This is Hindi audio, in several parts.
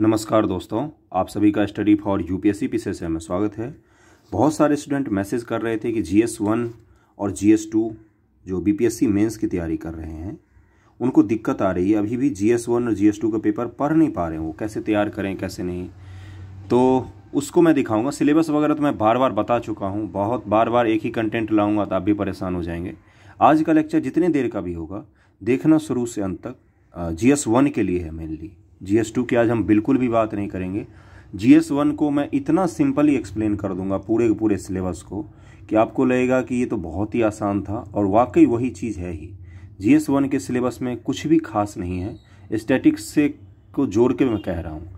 नमस्कार दोस्तों आप सभी का स्टडी फॉर यूपीएससी पी से हमें स्वागत है बहुत सारे स्टूडेंट मैसेज कर रहे थे कि जी एस वन और जी एस टू जो B P S C mains की तैयारी कर रहे हैं उनको दिक्कत आ रही है अभी भी जी एस वन और जी एस टू का पेपर पढ़ नहीं पा रहे हैं वो कैसे तैयार करें कैसे नहीं तो उसको मैं दिखाऊंगा सिलेबस वगैरह तो मैं बार बार बता चुका हूँ बहुत बार बार एक ही कंटेंट लाऊंगा तो आप भी परेशान हो जाएंगे आज का लेक्चर जितने देर का भी होगा देखना शुरू से अंत तक जी एस वन के लिए है मेनली जी एस टू की आज हम बिल्कुल भी बात नहीं करेंगे जी एस वन को मैं इतना सिंपली एक्सप्लेन कर दूंगा पूरे के पूरे सिलेबस को कि आपको लगेगा कि ये तो बहुत ही आसान था और वाकई वही चीज़ है ही जी एस वन के सिलेबस में कुछ भी खास नहीं है स्टैटिक्स से को जोड़ के मैं कह रहा हूँ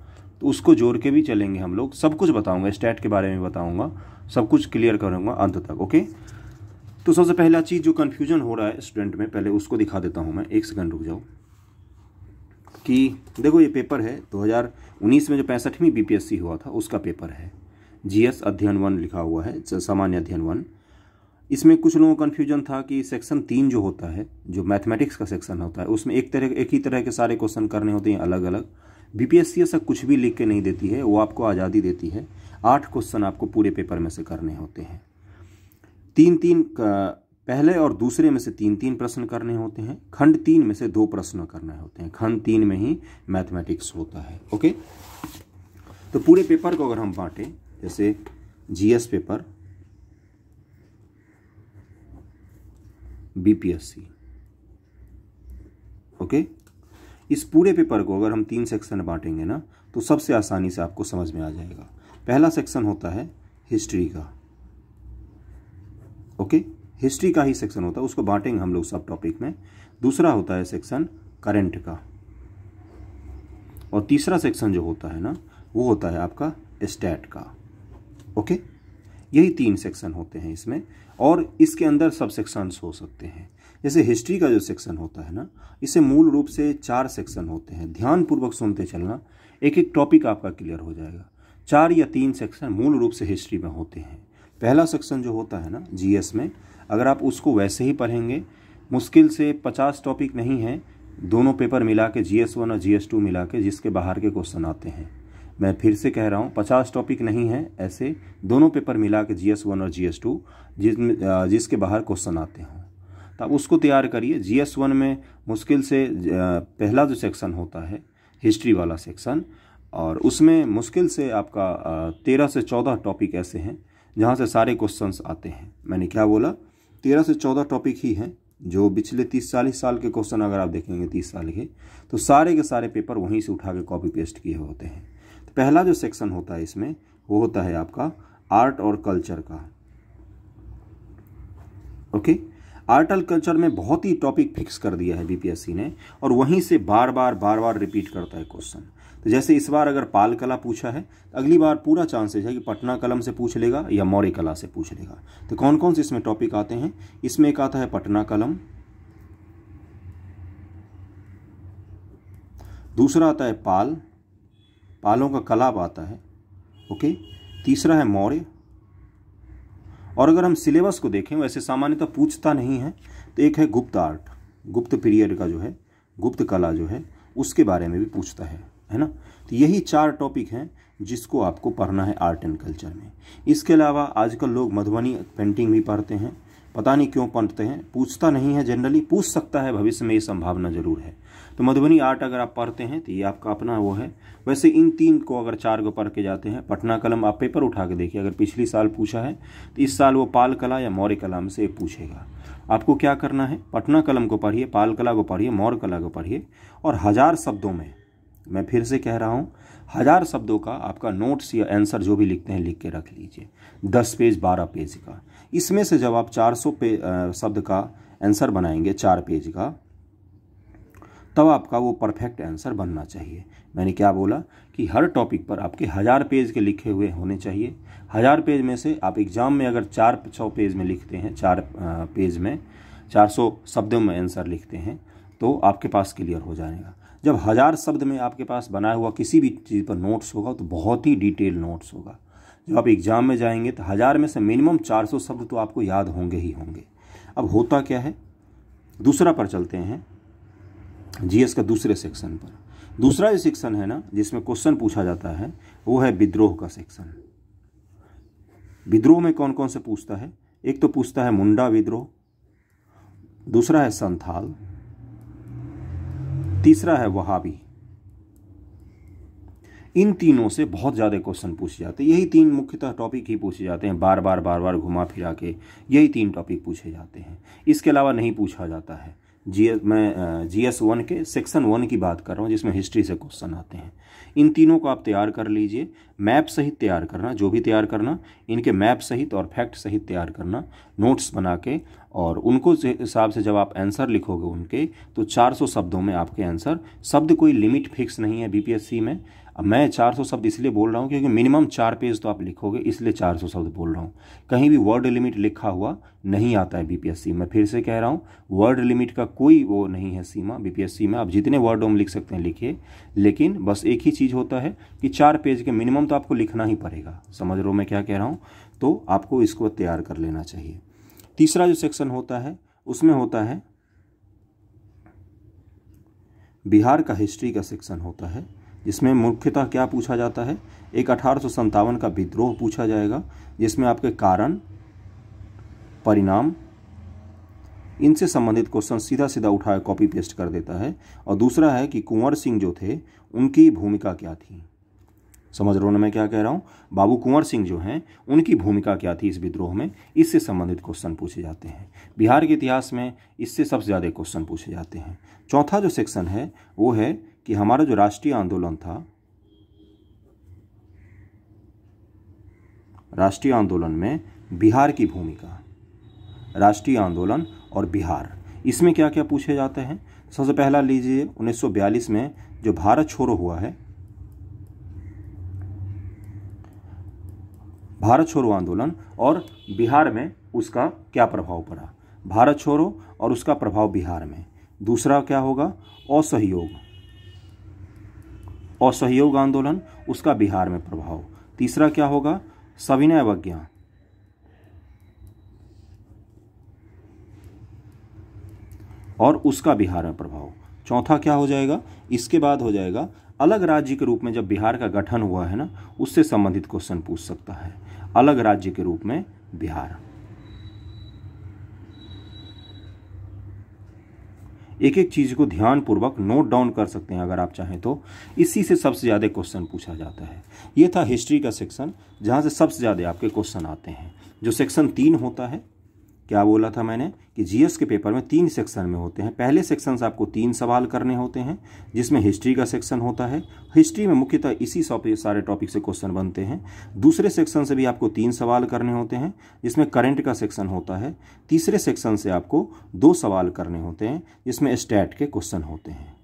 तो उसको जोड़ के भी चलेंगे हम लोग सब कुछ बताऊँगा स्टैट के बारे में बताऊँगा सब कुछ क्लियर करूँगा अंत तक ओके तो सबसे पहला चीज़ जो कन्फ्यूजन हो रहा है स्टूडेंट में पहले उसको दिखा देता हूँ मैं एक सेकंड रुक जाऊँ कि देखो ये पेपर है 2019 में जो पैंसठवीं बीपीएससी हुआ था उसका पेपर है जीएस अध्ययन वन लिखा हुआ है सामान्य अध्ययन वन इसमें कुछ लोगों का कन्फ्यूजन था कि सेक्शन तीन जो होता है जो मैथमेटिक्स का सेक्शन होता है उसमें एक तरह एक ही तरह के सारे क्वेश्चन करने होते हैं अलग अलग बीपीएससी ऐसा कुछ भी लिख के नहीं देती है वो आपको आज़ादी देती है आठ क्वेश्चन आपको पूरे पेपर में से करने होते हैं तीन तीन पहले और दूसरे में से तीन तीन प्रश्न करने होते हैं खंड तीन में से दो प्रश्न करने होते हैं खंड तीन में ही मैथमेटिक्स होता है ओके तो पूरे पेपर को अगर हम बांटें जैसे जीएस पेपर बीपीएससी ओके इस पूरे पेपर को अगर हम तीन सेक्शन बांटेंगे ना तो सबसे आसानी से आपको समझ में आ जाएगा पहला सेक्शन होता है हिस्ट्री का ओके हिस्ट्री का ही सेक्शन होता है उसको बांटेंगे हम लोग सब टॉपिक में दूसरा होता है सेक्शन करंट का और तीसरा सेक्शन जो होता है ना वो होता है आपका स्टैट का ओके यही तीन सेक्शन होते हैं इसमें और इसके अंदर सब सेक्शंस हो सकते हैं जैसे हिस्ट्री का जो सेक्शन होता है ना इसे मूल रूप से चार सेक्शन होते हैं ध्यानपूर्वक सुनते चलना एक एक टॉपिक आपका क्लियर हो जाएगा चार या तीन सेक्शन मूल रूप से हिस्ट्री में होते हैं पहला सेक्शन जो होता है ना जीएस में अगर आप उसको वैसे ही पढ़ेंगे मुश्किल से पचास टॉपिक नहीं है दोनों पेपर मिला के जी वन और जी टू मिला के जिसके बाहर के क्वेश्चन आते हैं मैं फिर से कह रहा हूँ पचास टॉपिक नहीं है ऐसे दोनों पेपर मिला के जी वन और जी टू जिसमें जिसके बाहर क्वेश्चन आते हों तो आप उसको तैयार करिए जी वन में मुश्किल से पहला जो सेक्शन होता है हिस्ट्री वाला सेक्शन और उसमें मुश्किल से आपका तेरह से चौदह टॉपिक ऐसे हैं जहाँ से सारे क्वेश्चंस आते हैं मैंने क्या बोला तेरह से चौदह टॉपिक ही हैं जो पिछले तीस चालीस साल के क्वेश्चन अगर आप देखेंगे तीस साल के तो सारे के सारे पेपर वहीं से उठा के कॉपी पेस्ट किए होते हैं तो पहला जो सेक्शन होता है इसमें वो होता है आपका आर्ट और कल्चर का ओके आर्ट एंड कल्चर में बहुत ही टॉपिक फिक्स कर दिया है बीपीएससी ने और वहीं से बार बार बार बार रिपीट करता है क्वेश्चन तो जैसे इस बार अगर पाल कला पूछा है तो अगली बार पूरा चांसेस है कि पटना कलम से पूछ लेगा या मौर्य कला से पूछ लेगा तो कौन कौन से इसमें टॉपिक आते हैं इसमें एक आता है पटना कलम दूसरा आता है पाल पालों का कलाब आता है ओके तीसरा है मौर्य और अगर हम सिलेबस को देखें वैसे सामान्यतः तो पूछता नहीं है तो एक है गुप्त आर्ट गुप्त पीरियड का जो है गुप्त कला जो है उसके बारे में भी पूछता है है ना तो यही चार टॉपिक हैं जिसको आपको पढ़ना है आर्ट एंड कल्चर में इसके अलावा आजकल लोग मधुबनी पेंटिंग भी पढ़ते हैं पता नहीं क्यों पढ़ते हैं पूछता नहीं है जनरली पूछ सकता है भविष्य में ये संभावना जरूर है तो मधुबनी आर्ट अगर आप पढ़ते हैं तो ये आपका अपना वो है वैसे इन तीन को अगर चार को पढ़ के जाते हैं पटना कलम आप पेपर उठा के देखिए अगर पिछली साल पूछा है तो इस साल वो पाल कला या मौर्य कला में से पूछेगा आपको क्या करना है पटना कलम को पढ़िए पाल कला को पढ़िए मौर्य कला को पढ़िए और हजार शब्दों में मैं फिर से कह रहा हूँ हजार शब्दों का आपका नोट्स या आंसर जो भी लिखते हैं लिख के रख लीजिए दस पेज बारह पेज का इसमें से जब आप चार सौ शब्द का आंसर बनाएंगे चार पेज का तब आपका वो परफेक्ट आंसर बनना चाहिए मैंने क्या बोला कि हर टॉपिक पर आपके हज़ार पेज के लिखे हुए होने चाहिए हज़ार पेज में से आप एग्ज़ाम में अगर चार सौ पेज में लिखते हैं चार पेज में चार सौ शब्दों में आंसर लिखते हैं तो आपके पास क्लियर हो जाएगा जब हज़ार शब्द में आपके पास बनाया हुआ किसी भी चीज़ पर नोट्स होगा तो बहुत ही डिटेल नोट्स होगा जब आप एग्ज़ाम में जाएंगे तो हज़ार में से मिनिमम 400 शब्द तो आपको याद होंगे ही होंगे अब होता क्या है दूसरा पर चलते हैं जीएस का दूसरे सेक्शन पर दूसरा जो सेक्शन है ना जिसमें क्वेश्चन पूछा जाता है वो है विद्रोह का सेक्शन विद्रोह में कौन कौन से पूछता है एक तो पूछता है मुंडा विद्रोह दूसरा है संथाल तीसरा है वहाबी इन तीनों से बहुत ज़्यादा क्वेश्चन पूछे जाते हैं यही तीन मुख्यतः टॉपिक ही पूछे जाते हैं बार बार बार बार घुमा फिरा के यही तीन टॉपिक पूछे जाते हैं इसके अलावा नहीं पूछा जाता है जी मैं जी एस वन के सेक्शन वन की बात कर रहा हूँ जिसमें हिस्ट्री से क्वेश्चन आते हैं इन तीनों को आप तैयार कर लीजिए मैप सहित तैयार करना जो भी तैयार करना इनके मैप सहित और फैक्ट सहित तैयार करना नोट्स बना के और उनको हिसाब से जब आप आंसर लिखोगे उनके तो 400 शब्दों में आपके आंसर शब्द कोई लिमिट फिक्स नहीं है बीपीएससी में अब मैं 400 शब्द इसलिए बोल रहा हूँ क्योंकि मिनिमम चार पेज तो आप लिखोगे इसलिए 400 शब्द बोल रहा हूँ कहीं भी वर्ड लिमिट लिखा हुआ नहीं आता है बीपीएससी में फिर से कह रहा हूँ वर्ड लिमिट का कोई वो नहीं है सीमा बीपीएससी में आप जितने वर्ड हम लिख सकते हैं लिखिए लेकिन बस एक ही चीज़ होता है कि चार पेज के मिनिमम तो आपको लिखना ही पड़ेगा समझ रहे हो मैं क्या कह रहा हूँ तो आपको इसको तैयार कर लेना चाहिए तीसरा जो सेक्शन होता है उसमें होता है बिहार का हिस्ट्री का सेक्शन होता है जिसमें मुख्यतः क्या पूछा जाता है एक अठारह का विद्रोह पूछा जाएगा जिसमें आपके कारण परिणाम इनसे संबंधित क्वेश्चन सीधा सीधा उठाए कॉपी पेस्ट कर देता है और दूसरा है कि कुंवर सिंह जो थे उनकी भूमिका क्या थी समझ रहे हो ना मैं क्या कह रहा हूँ बाबू कुंवर सिंह जो हैं उनकी भूमिका क्या थी इस विद्रोह में इससे संबंधित क्वेश्चन पूछे जाते हैं बिहार के इतिहास में इससे सबसे ज़्यादा क्वेश्चन पूछे जाते हैं चौथा जो सेक्शन है वो है कि हमारा जो राष्ट्रीय आंदोलन था राष्ट्रीय आंदोलन में बिहार की भूमिका राष्ट्रीय आंदोलन और बिहार इसमें क्या क्या पूछे जाते हैं सबसे पहला लीजिए 1942 में जो भारत छोड़ो हुआ है भारत छोड़ो आंदोलन और बिहार में उसका क्या प्रभाव पड़ा भारत छोड़ो और उसका प्रभाव बिहार में दूसरा क्या होगा असहयोग असहयोग आंदोलन उसका बिहार में प्रभाव तीसरा क्या होगा सविनय अवज्ञा और उसका बिहार में प्रभाव चौथा क्या हो जाएगा इसके बाद हो जाएगा अलग राज्य के रूप में जब बिहार का गठन हुआ है ना उससे संबंधित क्वेश्चन पूछ सकता है अलग राज्य के रूप में बिहार एक एक चीज को ध्यानपूर्वक नोट डाउन कर सकते हैं अगर आप चाहें तो इसी से सबसे ज़्यादा क्वेश्चन पूछा जाता है यह था हिस्ट्री का सेक्शन जहां से सबसे ज़्यादा आपके क्वेश्चन आते हैं जो सेक्शन तीन होता है क्या बोला था मैंने कि जीएस के पेपर में तीन सेक्शन में होते हैं पहले सेक्शन से आपको तीन सवाल करने होते हैं जिसमें हिस्ट्री का सेक्शन होता है हिस्ट्री में मुख्यतः इसी सारे टॉपिक से क्वेश्चन बनते हैं दूसरे सेक्शन से भी आपको तीन सवाल करने होते हैं जिसमें करंट का सेक्शन होता है तीसरे सेक्शन से आपको दो सवाल करने होते हैं जिसमें स्टैट के क्वेश्चन होते हैं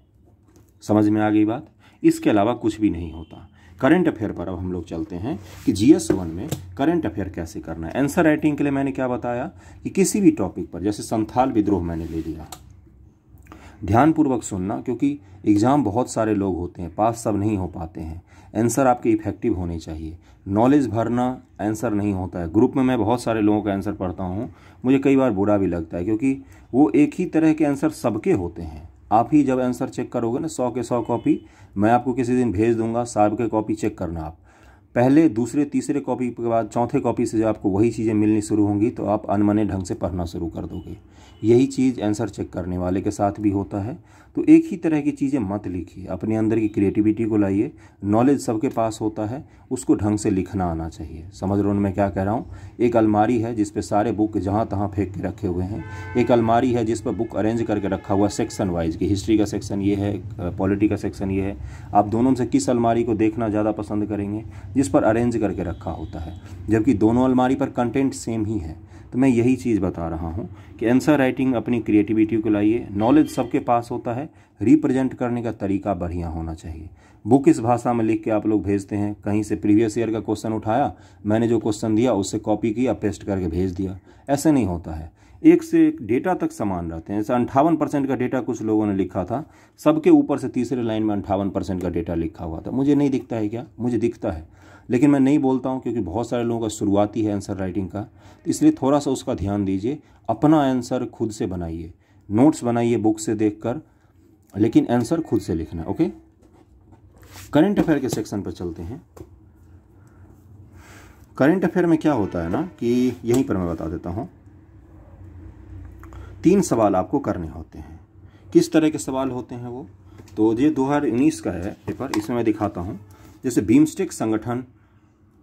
समझ में आ गई बात इसके अलावा कुछ भी नहीं होता करंट अफेयर पर अब हम लोग चलते हैं कि जीएस वन में करंट अफेयर कैसे करना है आंसर राइटिंग के लिए मैंने क्या बताया कि किसी भी टॉपिक पर जैसे संथाल विद्रोह मैंने ले लिया ध्यानपूर्वक सुनना क्योंकि एग्ज़ाम बहुत सारे लोग होते हैं पास सब नहीं हो पाते हैं आंसर आपके इफेक्टिव होने चाहिए नॉलेज भरना आंसर नहीं होता है ग्रुप में मैं बहुत सारे लोगों का आंसर पढ़ता हूँ मुझे कई बार बुरा भी लगता है क्योंकि वो एक ही तरह के आंसर सबके होते हैं आप ही जब आंसर चेक करोगे ना सौ के सौ कॉपी मैं आपको किसी दिन भेज दूंगा साहब के कॉपी चेक करना आप पहले दूसरे तीसरे कॉपी के बाद चौथे कॉपी से जब आपको वही चीज़ें मिलनी शुरू होंगी तो आप अनमने ढंग से पढ़ना शुरू कर दोगे यही चीज़ आंसर चेक करने वाले के साथ भी होता है तो एक ही तरह की चीज़ें मत लिखिए अपने अंदर की क्रिएटिविटी को लाइए नॉलेज सबके पास होता है उसको ढंग से लिखना आना चाहिए समझ रहे हो मैं क्या कह रहा हूँ एक अलमारी है जिस सारे बुक जहाँ तहाँ फेंक के रखे हुए हैं एक अलमारी है जिस पर बुक अरेंज करके रखा हुआ सेक्शन वाइज की हिस्ट्री का सेक्शन ये है पॉलिटी का सेक्शन ये है आप दोनों से किस अलमारी को देखना ज़्यादा पसंद करेंगे जिस पर अरेंज करके रखा होता है जबकि दोनों अलमारी पर कंटेंट सेम ही है तो मैं यही चीज़ बता रहा हूँ कि आंसर राइटिंग अपनी क्रिएटिविटी को लाइए नॉलेज सबके पास होता है रिप्रेजेंट करने का तरीका बढ़िया होना चाहिए बुक इस भाषा में लिख के आप लोग भेजते हैं कहीं से प्रीवियस ईयर का क्वेश्चन उठाया मैंने जो क्वेश्चन दिया उससे कॉपी किया पेस्ट करके भेज दिया ऐसे नहीं होता है एक से एक डेटा तक समान रहते हैं जैसे अंठावन परसेंट का डेटा कुछ लोगों ने लिखा था सबके ऊपर से तीसरे लाइन में अंठावन परसेंट का डेटा लिखा हुआ था मुझे नहीं दिखता है क्या मुझे दिखता है लेकिन मैं नहीं बोलता हूँ क्योंकि बहुत सारे लोगों का शुरुआती है आंसर राइटिंग का तो इसलिए थोड़ा सा उसका ध्यान दीजिए अपना आंसर खुद से बनाइए नोट्स बनाइए बुक से कर लेकिन आंसर खुद से लिखना ओके करंट अफेयर के सेक्शन पर चलते हैं करंट अफेयर में क्या होता है ना कि यहीं पर मैं बता देता हूँ तीन सवाल आपको करने होते हैं किस तरह के सवाल होते हैं वो तो ये 2019 का है पेपर इसमें मैं दिखाता हूँ जैसे बीमस्टेक संगठन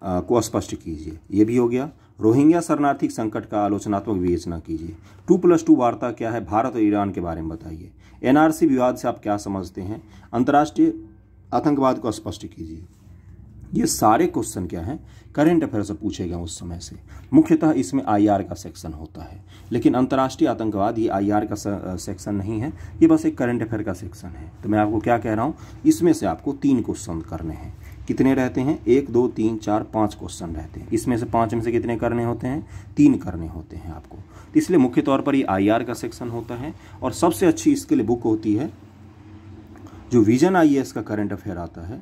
को स्पष्ट कीजिए ये भी हो गया रोहिंग्या शरणार्थी संकट का आलोचनात्मक विवेचना कीजिए टू प्लस टू वार्ता क्या है भारत और ईरान के बारे में बताइए एनआरसी विवाद से आप क्या समझते हैं अंतर्राष्ट्रीय आतंकवाद को स्पष्ट कीजिए ये सारे क्वेश्चन क्या हैं करेंट अफेयर से पूछे गए उस समय से मुख्यतः इसमें आईआर का सेक्शन होता है लेकिन अंतर्राष्ट्रीय आतंकवाद ये आईआर का सेक्शन नहीं है ये बस एक करंट अफेयर का सेक्शन है तो मैं आपको क्या कह रहा हूँ इसमें से आपको तीन क्वेश्चन करने हैं कितने रहते हैं एक दो तीन चार पाँच क्वेश्चन रहते हैं इसमें से पाँच में से कितने करने होते हैं तीन करने होते हैं आपको तो इसलिए मुख्य तौर पर ये आईआर का सेक्शन होता है और सबसे अच्छी इसके लिए बुक होती है जो विजन आईएएस का करंट अफेयर आता है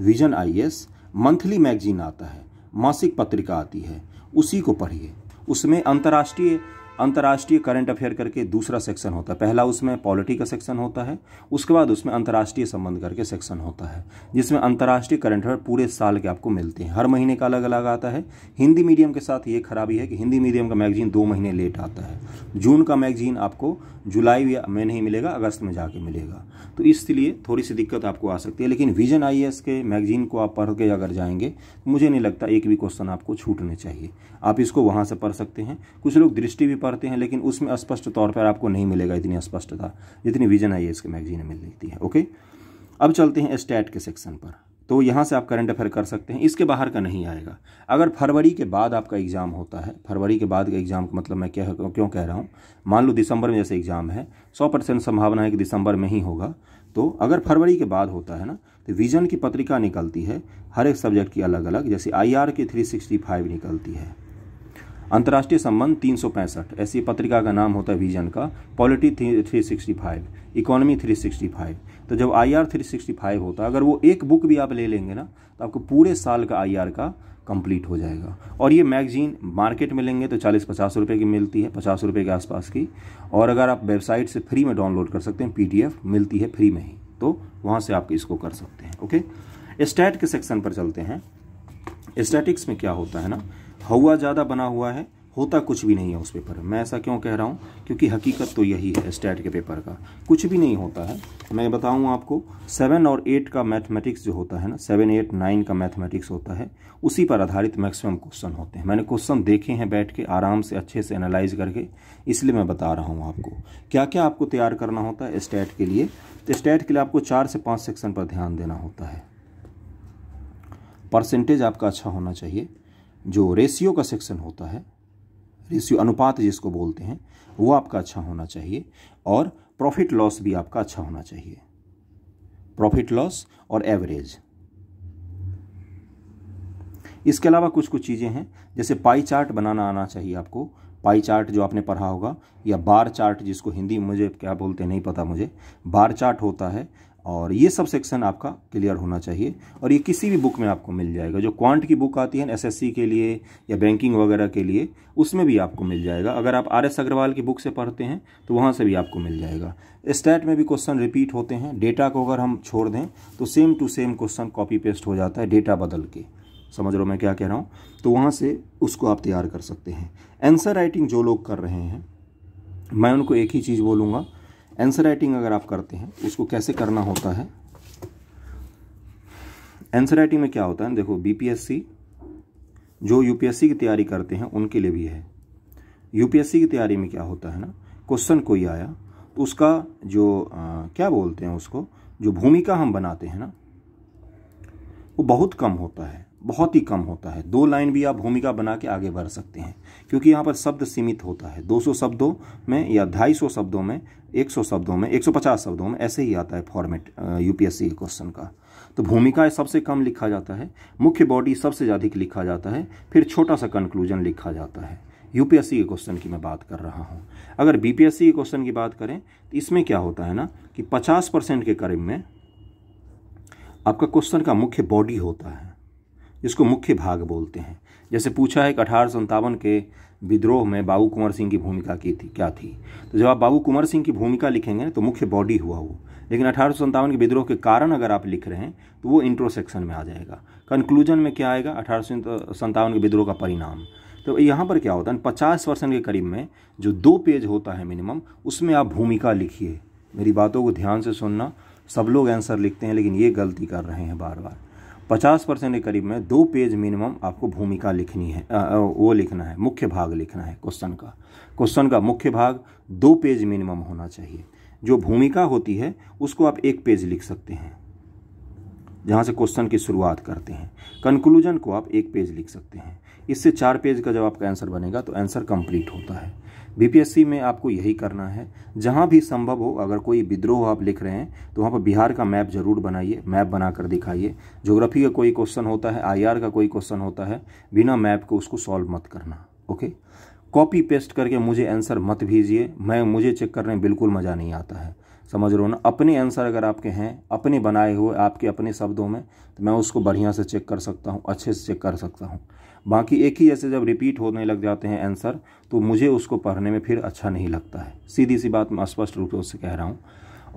विजन आईएएस मंथली मैगजीन आता है मासिक पत्रिका आती है उसी को पढ़िए उसमें अंतर्राष्ट्रीय अंतर्राष्ट्रीय करंट अफेयर करके दूसरा सेक्शन होता है पहला उसमें पॉलिटी का सेक्शन होता है उसके बाद उसमें अंतर्राष्ट्रीय संबंध करके सेक्शन होता है जिसमें अंतर्राष्ट्रीय करंट अफेयर पूरे साल के आपको मिलते हैं हर महीने का अलग अलग आता है हिंदी मीडियम के साथ ये खराबी है कि हिंदी मीडियम का मैगजीन दो महीने लेट आता है जून का मैगजीन आपको जुलाई में नहीं मिलेगा अगस्त में जाके मिलेगा तो इसलिए थोड़ी सी दिक्कत आपको आ सकती है लेकिन विजन आई के मैगजीन को आप पढ़ के अगर जाएंगे मुझे नहीं लगता एक भी क्वेश्चन आपको छूटने चाहिए आप इसको वहाँ से पढ़ सकते हैं कुछ लोग दृष्टि भी पढ़ते हैं लेकिन उसमें स्पष्ट तौर पर आपको नहीं मिलेगा इतनी स्पष्टता जितनी विजन आई इसके मैगजीन में मिलती है ओके अब चलते हैं स्टैट के सेक्शन पर तो यहाँ से आप करंट अफेयर कर सकते हैं इसके बाहर का नहीं आएगा अगर फरवरी के बाद आपका एग्ज़ाम होता है फरवरी के बाद का एग्ज़ाम का मतलब मैं क्या क्यों कह रहा हूँ मान लो दिसंबर में जैसे एग्ज़ाम है सौ परसेंट संभावना है कि दिसंबर में ही होगा तो अगर फरवरी के बाद होता है ना तो विजन की पत्रिका निकलती है हर एक सब्जेक्ट की अलग अलग जैसे आई आर की थ्री सिक्सटी फाइव निकलती है अंतर्राष्ट्रीय संबंध तीन ऐसी पत्रिका का नाम होता है विजन का polity three sixty economy five तो जब सिक्सटी फाइव होता है अगर वो एक बुक भी आप ले लेंगे ना तो आपको पूरे साल का आर का कंप्लीट हो जाएगा और ये मैगजीन मार्केट में लेंगे तो 40-50 रुपए की मिलती है 50 रुपए के आसपास की और अगर आप वेबसाइट से फ्री में डाउनलोड कर सकते हैं पीडीएफ मिलती है फ्री में ही तो वहाँ से आप इसको कर सकते हैं ओके स्टैट के सेक्शन पर चलते हैं स्टैटिक्स में क्या होता है ना हवा ज़्यादा बना हुआ है होता कुछ भी नहीं है उस पेपर में मैं ऐसा क्यों कह रहा हूँ क्योंकि हकीकत तो यही है स्टैट के पेपर का कुछ भी नहीं होता है मैं बताऊँ आपको सेवन और एट का मैथमेटिक्स जो होता है ना सेवन एट नाइन का मैथमेटिक्स होता है उसी पर आधारित मैक्सिमम क्वेश्चन होते हैं मैंने क्वेश्चन देखे हैं बैठ के आराम से अच्छे से एनालाइज करके इसलिए मैं बता रहा हूँ आपको क्या क्या आपको तैयार करना होता है स्टैट के लिए तो स्टैट के लिए आपको चार से पाँच सेक्शन पर ध्यान देना होता है परसेंटेज आपका अच्छा होना चाहिए जो रेशियो का सेक्शन होता है रेशियो अनुपात जिसको बोलते हैं वो आपका अच्छा होना चाहिए और प्रॉफिट लॉस भी आपका अच्छा होना चाहिए प्रॉफिट लॉस और एवरेज इसके अलावा कुछ कुछ चीज़ें हैं जैसे पाई चार्ट बनाना आना चाहिए आपको पाई चार्ट जो आपने पढ़ा होगा या बार चार्ट जिसको हिंदी मुझे क्या बोलते नहीं पता मुझे बार चार्ट होता है और ये सब सेक्शन आपका क्लियर होना चाहिए और ये किसी भी बुक में आपको मिल जाएगा जो क्वांट की बुक आती है एसएससी के लिए या बैंकिंग वगैरह के लिए उसमें भी आपको मिल जाएगा अगर आप आर एस अग्रवाल की बुक से पढ़ते हैं तो वहाँ से भी आपको मिल जाएगा स्टैट में भी क्वेश्चन रिपीट होते हैं डेटा को अगर हम छोड़ दें तो same to same question copy paste हो जाता है डेटा बदल के समझ लो मैं क्या कह रहा हूँ तो वहाँ से उसको आप तैयार कर सकते हैं एंसर राइटिंग जो लोग कर रहे हैं मैं उनको एक ही चीज़ बोलूँगा एंसर राइटिंग अगर आप करते हैं उसको कैसे करना होता है एंसर राइटिंग में क्या होता है देखो बीपीएससी जो यूपीएससी की तैयारी करते हैं उनके लिए भी है यूपीएससी की तैयारी में क्या होता है ना क्वेश्चन कोई आया तो उसका जो आ, क्या बोलते हैं उसको जो भूमिका हम बनाते हैं ना वो बहुत कम होता है बहुत ही कम होता है दो लाइन भी आप भूमिका बना के आगे बढ़ सकते हैं क्योंकि यहाँ पर शब्द सीमित होता है 200 शब्दों में या 250 शब्दों में 100 शब्दों में 150 शब्दों में ऐसे ही आता है फॉर्मेट यूपीएससी के क्वेश्चन का तो भूमिका सबसे कम लिखा जाता है मुख्य बॉडी सबसे अधिक लिखा जाता है फिर छोटा सा कंक्लूजन लिखा जाता है यूपीएससी के क्वेश्चन की मैं बात कर रहा हूँ अगर बीपीएससी के क्वेश्चन की बात करें तो इसमें क्या होता है ना कि पचास परसेंट के करीब में आपका क्वेश्चन का मुख्य बॉडी होता है जिसको मुख्य भाग बोलते हैं जैसे पूछा है कि अठारह के विद्रोह में बाबू कुंवर सिंह की भूमिका की थी क्या थी तो जब आप बाबू कुंवर सिंह की भूमिका लिखेंगे तो मुख्य बॉडी हुआ वो लेकिन अठारह के विद्रोह के कारण अगर आप लिख रहे हैं तो वो इंट्रो सेक्शन में आ जाएगा कंक्लूजन में क्या आएगा अठारह के विद्रोह का परिणाम तो यहाँ पर क्या होता है पचास परसेंट के करीब में जो दो पेज होता है मिनिमम उसमें आप भूमिका लिखिए मेरी बातों को ध्यान से सुनना सब लोग आंसर लिखते हैं लेकिन ये गलती कर रहे हैं बार बार पचास परसेंट के करीब में दो पेज मिनिमम आपको भूमिका लिखनी है आ, वो लिखना है मुख्य भाग लिखना है क्वेश्चन का क्वेश्चन का मुख्य भाग दो पेज मिनिमम होना चाहिए जो भूमिका होती है उसको आप एक पेज लिख सकते हैं जहाँ से क्वेश्चन की शुरुआत करते हैं कंक्लूजन को आप एक पेज लिख सकते हैं इससे चार पेज का जब आपका आंसर बनेगा तो आंसर कंप्लीट होता है बीपीएससी में आपको यही करना है जहाँ भी संभव हो अगर कोई विद्रोह आप लिख रहे हैं तो वहाँ पर बिहार का मैप जरूर बनाइए मैप बनाकर दिखाइए ज्योग्राफी का कोई क्वेश्चन होता है आई का कोई क्वेश्चन होता है बिना मैप को उसको सॉल्व मत करना ओके कॉपी पेस्ट करके मुझे आंसर मत भेजिए मैं मुझे चेक करने में बिल्कुल मज़ा नहीं आता है समझ रहे हो ना अपने आंसर अगर आपके हैं अपने बनाए हुए आपके अपने शब्दों में तो मैं उसको बढ़िया से चेक कर सकता हूँ अच्छे से चेक कर सकता हूँ बाकी एक ही जैसे जब रिपीट होने लग जाते हैं आंसर तो मुझे उसको पढ़ने में फिर अच्छा नहीं लगता है सीधी सी बात मैं स्पष्ट रूप से कह रहा हूँ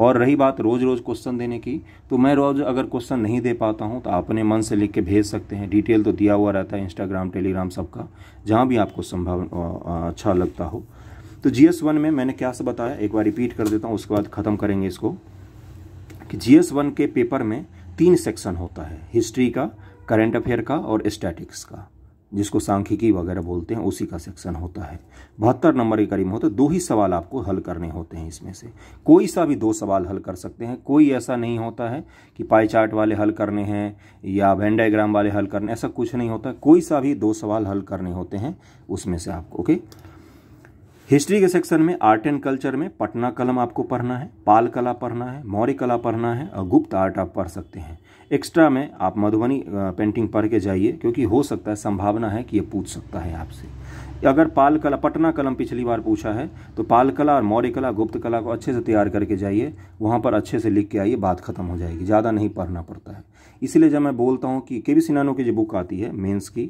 और रही बात रोज़ रोज़ क्वेश्चन देने की तो मैं रोज़ अगर क्वेश्चन नहीं दे पाता हूँ तो आप अपने मन से लिख के भेज सकते हैं डिटेल तो दिया हुआ रहता है इंस्टाग्राम टेलीग्राम सबका जहाँ भी आपको संभव अच्छा लगता हो तो जी एस वन में मैंने क्या से बताया एक बार रिपीट कर देता हूँ उसके बाद ख़त्म करेंगे इसको कि जी एस वन के पेपर में तीन सेक्शन होता है हिस्ट्री का करेंट अफेयर का और स्टैटिक्स का जिसको सांख्यिकी वगैरह बोलते हैं उसी का सेक्शन होता है बहत्तर नंबर के करीब होता है दो ही सवाल आपको हल करने होते हैं इसमें से कोई सा भी दो सवाल हल कर सकते हैं कोई ऐसा नहीं होता है कि पाई चार्ट वाले हल करने हैं या वेन डायग्राम वाले हल करने ऐसा कुछ नहीं होता कोई सा भी दो सवाल हल करने होते हैं उसमें से आपको ओके हिस्ट्री के सेक्शन में आर्ट एंड कल्चर में पटना कलम आपको पढ़ना है पाल कला पढ़ना है मौर्य कला पढ़ना है और गुप्त आर्ट आप पढ़ सकते हैं एक्स्ट्रा में आप मधुबनी पेंटिंग पढ़ के जाइए क्योंकि हो सकता है संभावना है कि ये पूछ सकता है आपसे अगर पाल कला पटना कलम पिछली बार पूछा है तो पाल कला और मौर्य कला गुप्त कला को अच्छे से तैयार करके जाइए वहाँ पर अच्छे से लिख के आइए बात खत्म हो जाएगी ज़्यादा नहीं पढ़ना पड़ता है इसलिए जब मैं बोलता हूँ कि के बी सिनानो की जो बुक आती है मेन्स की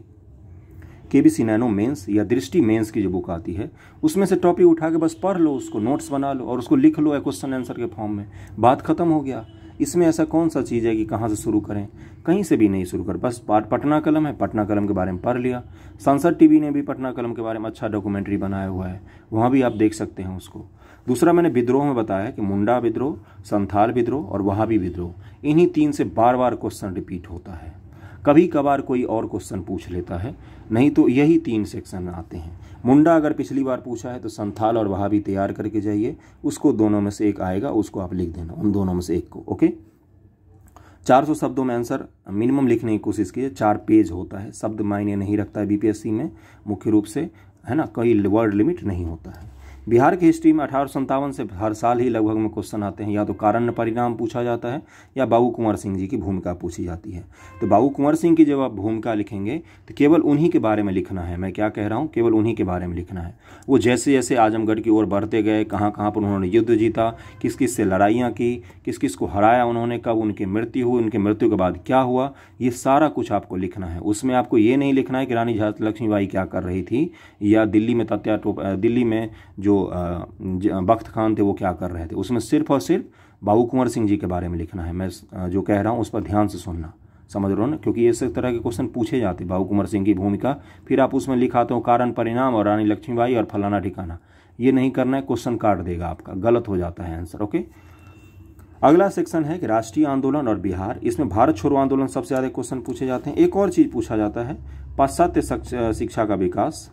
के बी सिनैनो मेंस या दृष्टि मेंस की जो बुक आती है उसमें से टॉपिक उठा के बस पढ़ लो उसको नोट्स बना लो और उसको लिख लो या क्वेश्चन आंसर के फॉर्म में बात खत्म हो गया इसमें ऐसा कौन सा चीज़ है कि कहाँ से शुरू करें कहीं से भी नहीं शुरू कर बस पटना कलम है पटना कलम के बारे में पढ़ लिया संसद टीवी ने भी पटना कलम के बारे में अच्छा डॉक्यूमेंट्री बनाया हुआ है वहाँ भी आप देख सकते हैं उसको दूसरा मैंने विद्रोह में बताया कि मुंडा विद्रोह संथाल विद्रोह और वहाबी विद्रोह इन्हीं तीन से बार बार क्वेश्चन रिपीट होता है कभी कभार कोई और क्वेश्चन पूछ लेता है नहीं तो यही तीन सेक्शन आते हैं मुंडा अगर पिछली बार पूछा है तो संथाल और वहाँ भी तैयार करके जाइए उसको दोनों में से एक आएगा उसको आप लिख देना उन दोनों में से एक को ओके 400 शब्दों में आंसर मिनिमम लिखने की कोशिश कीजिए चार पेज होता है शब्द मायने नहीं रखता है बीपीएससी में मुख्य रूप से है ना कई वर्ड लिमिट नहीं होता है बिहार की हिस्ट्री में अठारह से हर साल ही लगभग में क्वेश्चन आते हैं या तो कारण परिणाम पूछा जाता है या बाबू कुंवर सिंह जी की भूमिका पूछी जाती है तो बाबू कुंवर सिंह की जब आप भूमिका लिखेंगे तो केवल उन्हीं के बारे में लिखना है मैं क्या कह रहा हूँ केवल उन्हीं के बारे में लिखना है वो जैसे जैसे आजमगढ़ की ओर बढ़ते गए कहाँ कहाँ पर उन्होंने युद्ध जीता किस किस से लड़ाइयाँ की किस किस को हराया उन्होंने कब उनकी मृत्यु हुई उनकी मृत्यु के बाद क्या हुआ ये सारा कुछ आपको लिखना है उसमें आपको ये नहीं लिखना है कि रानी झांसी लक्ष्मीबाई क्या कर रही थी या दिल्ली में तत्या दिल्ली में जो जो बख्त खान थे वो क्या कर रहे थे उसमें सिर्फ और सिर्फ बाबू कुंवर सिंह जी के बारे में लिखना है मैं जो कह रहा हूँ उस पर ध्यान से सुनना समझ रहे हो ना क्योंकि इस तरह के क्वेश्चन पूछे जाते हैं बाबू कुंवर सिंह की भूमिका फिर आप उसमें लिखाते हो कारण परिणाम और रानी लक्ष्मीबाई और फलाना ठिकाना ये नहीं करना है क्वेश्चन काट देगा आपका गलत हो जाता है आंसर ओके अगला सेक्शन है कि राष्ट्रीय आंदोलन और बिहार इसमें भारत छोड़ो आंदोलन सबसे ज़्यादा क्वेश्चन पूछे जाते हैं एक और चीज़ पूछा जाता है पाश्चात्य शिक्षा का विकास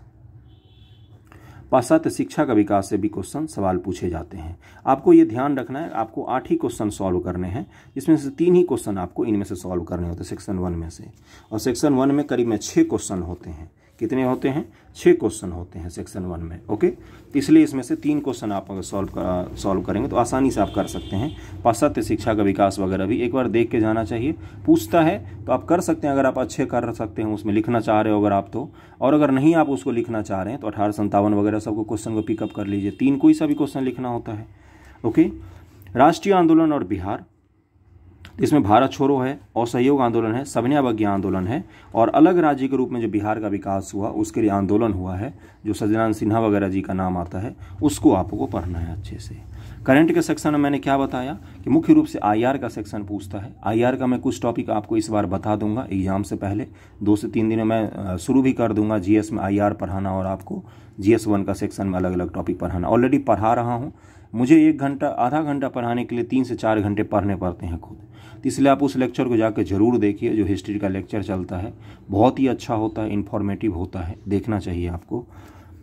पाश्चात्य शिक्षा का विकास से भी क्वेश्चन सवाल पूछे जाते हैं आपको ये ध्यान रखना है आपको आठ ही क्वेश्चन सॉल्व करने हैं जिसमें से तीन ही क्वेश्चन आपको इनमें से सॉल्व करने होते हैं सेक्शन वन में से और सेक्शन वन में करीब में छः क्वेश्चन होते हैं कितने होते हैं छः क्वेश्चन होते हैं सेक्शन वन में ओके इसलिए इसमें से तीन क्वेश्चन आप अगर सॉल्व कर, सॉल्व करेंगे तो आसानी से आप कर सकते हैं पाश्चात्य शिक्षा का विकास वगैरह भी एक बार देख के जाना चाहिए पूछता है तो आप कर सकते हैं अगर आप अच्छे कर सकते हैं उसमें लिखना चाह रहे हो अगर आप तो और अगर नहीं आप उसको लिखना चाह रहे हैं तो अठारह संतावन वगैरह सबको क्वेश्चन को पिकअप कर लीजिए तीन कोई सा भी क्वेश्चन लिखना होता है ओके राष्ट्रीय आंदोलन और बिहार इसमें भारत छोड़ो है असहयोग आंदोलन है अवज्ञा आंदोलन है और अलग राज्य के रूप में जो बिहार का विकास हुआ उसके लिए आंदोलन हुआ है जो सज्जनानंद सिन्हा वगैरह जी का नाम आता है उसको आपको पढ़ना है अच्छे से करंट के सेक्शन में मैंने क्या बताया कि मुख्य रूप से आईआर का सेक्शन पूछता है आईआर का मैं कुछ टॉपिक आपको इस बार बता दूंगा एग्जाम से पहले दो से तीन दिन में शुरू भी कर दूंगा जीएस में आईआर पढ़ाना और आपको जीएस वन का सेक्शन में अलग अलग टॉपिक पढ़ाना ऑलरेडी पढ़ा रहा हूँ मुझे एक घंटा आधा घंटा पढ़ाने के लिए तीन से चार घंटे पढ़ने पड़ते हैं खुद तो इसलिए आप उस लेक्चर को जाकर ज़रूर देखिए जो हिस्ट्री का लेक्चर चलता है बहुत ही अच्छा होता है इन्फॉर्मेटिव होता है देखना चाहिए आपको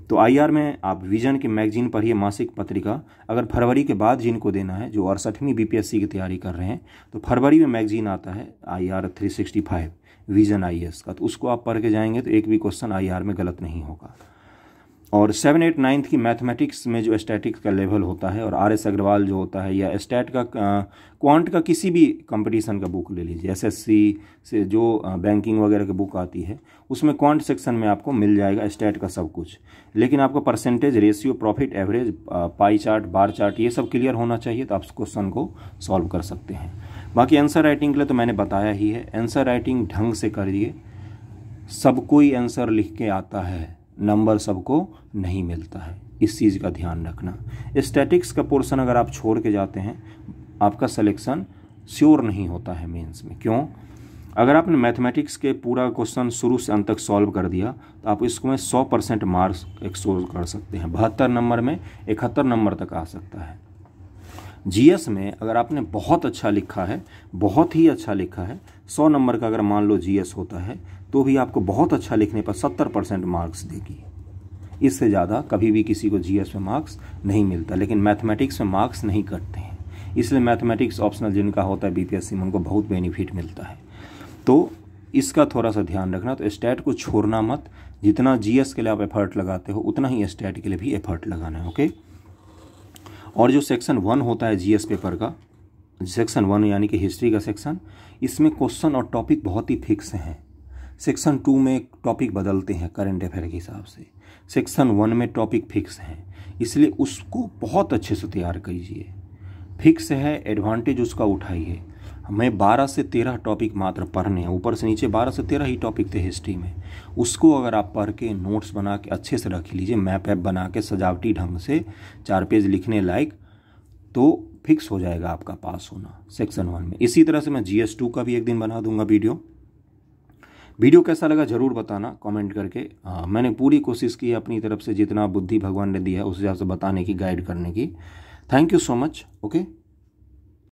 तो आईआर में आप विजन की मैगजीन पढ़िए मासिक पत्रिका अगर फरवरी के बाद जिनको देना है जो अड़सठवीं बीपीएससी की तैयारी कर रहे हैं तो फरवरी में मैगजीन आता है आईआर 365 विजन आईएएस का तो उसको आप पढ़ के जाएंगे तो एक भी क्वेश्चन आईआर में गलत नहीं होगा और सेवन एट नाइन्थ की मैथमेटिक्स में जो स्टैटिक्स का लेवल होता है और आर एस अग्रवाल जो होता है या स्टैट का क्वांट का किसी भी कंपटीशन का बुक ले लीजिए एसएससी से जो बैंकिंग वगैरह की बुक आती है उसमें क्वांट सेक्शन में आपको मिल जाएगा स्टैट का सब कुछ लेकिन आपको percentage ratio profit average pie chart bar chart ये सब क्लियर होना चाहिए तो आप उस क्वेश्चन को सॉल्व कर सकते हैं बाकी आंसर राइटिंग के लिए तो मैंने बताया ही है आंसर राइटिंग ढंग से करिए सब कोई आंसर लिख के आता है नंबर सबको नहीं मिलता है इस चीज़ का ध्यान रखना स्टैटिक्स का पोर्शन अगर आप छोड़ के जाते हैं आपका सिलेक्शन श्योर नहीं होता है मेंस में क्यों अगर आपने मैथमेटिक्स के पूरा क्वेश्चन शुरू से अंत तक सॉल्व कर दिया तो आप इसमें सौ परसेंट मार्क्स एक्सोर कर सकते हैं बहत्तर नंबर में इकहत्तर नंबर तक आ सकता है जीएस में अगर आपने बहुत अच्छा लिखा है बहुत ही अच्छा लिखा है सौ नंबर का अगर मान लो जीएस होता है तो भी आपको बहुत अच्छा लिखने पर सत्तर परसेंट मार्क्स देगी इससे ज़्यादा कभी भी किसी को जीएस में मार्क्स नहीं मिलता लेकिन मैथमेटिक्स में मार्क्स नहीं कटते हैं इसलिए मैथमेटिक्स ऑप्शनल जिनका होता है बी में उनको बहुत बेनिफिट मिलता है तो इसका थोड़ा सा ध्यान रखना तो स्टैट को छोड़ना मत जितना जीएस के लिए आप एफर्ट लगाते हो उतना ही स्टैट के लिए भी एफर्ट लगाना है ओके और जो सेक्शन वन होता है जीएस पेपर का सेक्शन वन यानी कि हिस्ट्री का सेक्शन इसमें क्वेश्चन और टॉपिक बहुत ही फिक्स हैं सेक्शन टू में टॉपिक बदलते हैं करंट अफेयर के हिसाब से सेक्शन वन में टॉपिक फिक्स हैं इसलिए उसको बहुत अच्छे से तैयार कीजिए फिक्स है एडवांटेज उसका उठाइए मैं बारह से तेरह टॉपिक मात्र पढ़ने हैं ऊपर से नीचे बारह से तेरह ही टॉपिक थे हिस्ट्री में उसको अगर आप पढ़ के नोट्स बना के अच्छे से रख लीजिए मैप ऐप बना के सजावटी ढंग से चार पेज लिखने लायक तो फिक्स हो जाएगा आपका पास होना सेक्शन वन में इसी तरह से मैं जी एस टू का भी एक दिन बना दूंगा वीडियो वीडियो कैसा लगा ज़रूर बताना कमेंट करके आ, हाँ, मैंने पूरी कोशिश की है अपनी तरफ से जितना बुद्धि भगवान ने दिया है उस हिसाब से बताने की गाइड करने की thank you so much okay